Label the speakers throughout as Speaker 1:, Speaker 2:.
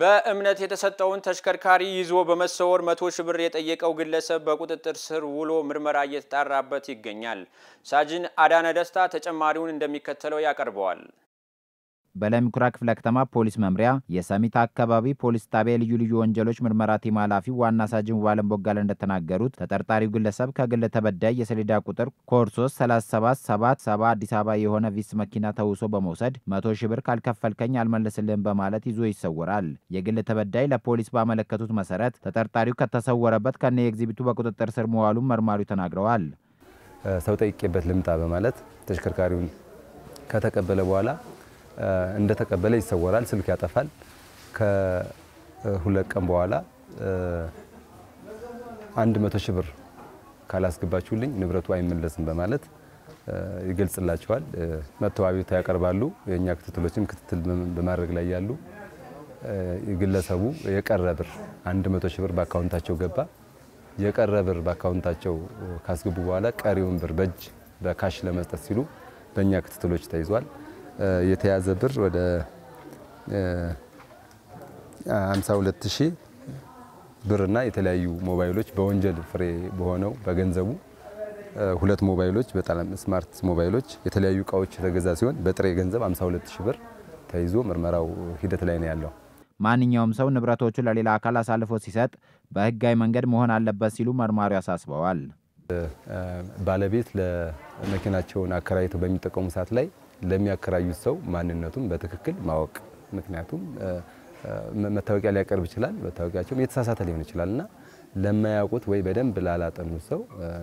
Speaker 1: በእምነት የተሰጠውን ተሽከርካሪ ይዞ በመሰወር መቶ ሺህ ብር የጠየቀው ግለሰብ በቁጥጥር ስር ውሎ ምርመራ እየተጣራበት ይገኛል። ሳጅን አዳነ ደስታ ተጨማሪውን እንደሚከተለው ያቀርበዋል።
Speaker 2: በለሚኩራ ክፍለ ከተማ ፖሊስ መምሪያ የሰሚት አካባቢ ፖሊስ ጣቢያ ልዩ ልዩ ወንጀሎች ምርመራ ቲም ኃላፊ ዋና ሳጅን ዋለን ቦጋለ እንደተናገሩት ተጠርጣሪው ግለሰብ ከግል ተበዳይ የሰሌዳ ቁጥር ኮድ 3777 አዲስ አበባ የሆነ ቪስ መኪና ተውሶ በመውሰድ መቶ ሺህ ብር ካልከፈልከኝ አልመለስልህም በማለት ይዞ ይሰወራል። የግል ተበዳይ ለፖሊስ ባመለከቱት መሰረት ተጠርጣሪው ከተሰወረበት ከነ የኤግዚቢቱ በቁጥጥር ስር መዋሉን መርማሪው ተናግረዋል።
Speaker 3: ሰው ጠይቄበት ልምጣ በማለት ተሽከርካሪውን ከተቀበለ በኋላ እንደተቀበለ ይሰወራል፣ ስልክ ያጠፋል። ከሁለት ቀን በኋላ አንድ መቶ ሺህ ብር ካላስገባችሁልኝ ንብረቱ አይመለስም በማለት ይገልጽላቸዋል። መተባበያ ያቀርባሉ። የእኛ ክትትሎችም ክትትል በማድረግ ላይ ያሉ ግለሰቡ የቀረ ብር አንድ መቶ ሺህ ብር በአካውንታቸው ገባ። የቀረ ብር በአካውንታቸው ካስገቡ በኋላ ቀሪውን ብር በእጅ በካሽ ለመስጠት ሲሉ በእኛ ክትትሎች ተይዟል። የተያዘ ብር ወደ 52 ሺህ ብርና የተለያዩ ሞባይሎች በወንጀል ፍሬ በሆነው በገንዘቡ ሁለት ሞባይሎች በጣም ስማርት ሞባይሎች የተለያዩ እቃዎች የተገዛ ሲሆን በጥሬ ገንዘብ 52 ሺህ ብር ተይዞ ምርመራው ሂደት ላይ ነው ያለው።
Speaker 2: ማንኛውም ሰው ንብረቶቹ ለሌላ አካል አሳልፎ ሲሰጥ በህጋዊ መንገድ መሆን አለበት ሲሉ መርማሪው አሳስበዋል። ባለቤት ለመኪናቸውን አከራይተው በሚጠቀሙ
Speaker 3: ሰዓት ላይ ለሚያከራዩት ሰው ማንነቱን በትክክል ማወቅ ምክንያቱም መታወቂያ ሊያቀርብ ይችላል። መታወቂያቸውም የተሳሳተ ሊሆን ይችላል እና ለማያውቁት ወይ በደንብ ላላጠኑት ሰው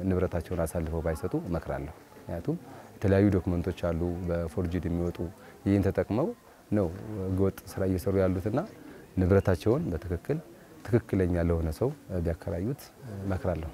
Speaker 3: ንብረታቸውን አሳልፈው ባይሰጡ እመክራለሁ። ምክንያቱም የተለያዩ ዶክመንቶች አሉ በፎርጅድ የሚወጡ ይህን ተጠቅመው ነው ህገወጥ ስራ እየሰሩ ያሉትና ንብረታቸውን በትክክል ትክክለኛ ለሆነ ሰው ቢያከራዩት እመክራለሁ።